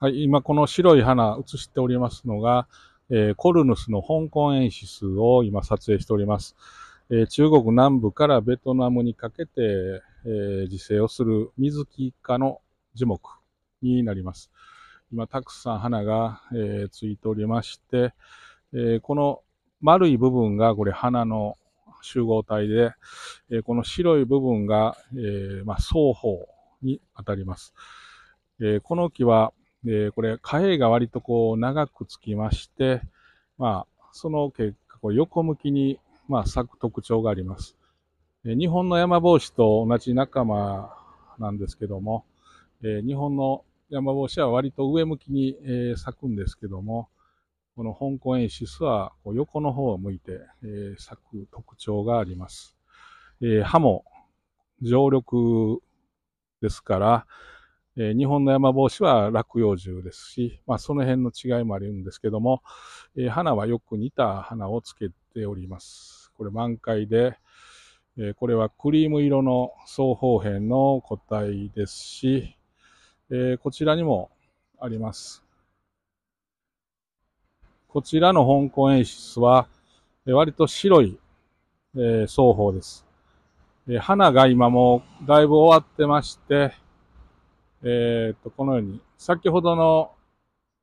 はい、今この白い花映しておりますのが、えー、コルヌスの香港演出を今撮影しております。えー、中国南部からベトナムにかけて、えー、自生をする水木一家の樹木になります。今たくさん花が、えー、ついておりまして、えこの丸い部分がこれ花の集合体で、えこの白い部分が、えまあ、双方にあたります。えこの木はで、これ、幣が割とこう長くつきまして、まあ、その結果、こう横向きに、まあ、咲く特徴があります。日本の山帽子と同じ仲間なんですけども、え日本の山帽子は割と上向きに、え咲くんですけども、この香港エ出はこう横の方を向いて、え咲く特徴があります。え歯も常緑ですから、え日本の山帽子は落葉樹ですし、まあ、その辺の違いもあるんですけども、え花はよく似た花をつけております。これ満開で、えこれはクリーム色の双方辺の個体ですし、えこちらにもあります。こちらの香港演出は、割と白い、え双方です。花が今もだいぶ終わってまして、えっと、このように、先ほどの、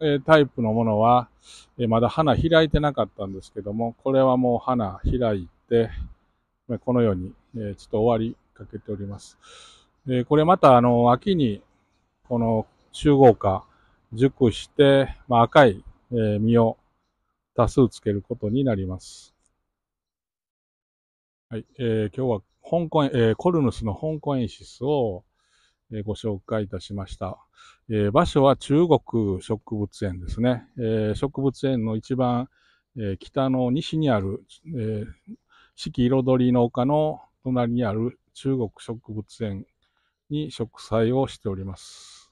えタイプのものは、えまだ花開いてなかったんですけども、これはもう花開いて、このように、えちょっと終わりかけております。えこれまた、あの、秋に、この集合化、熟して、まあ、赤い、え実を多数つけることになります。はい、えー、今日は香港、えー、コルヌスの香港演出をえご紹介いたしました。え場所は中国植物園ですね。え植物園の一番、え北の西にある、え四季彩りの丘の隣にある中国植物園に植栽をしております。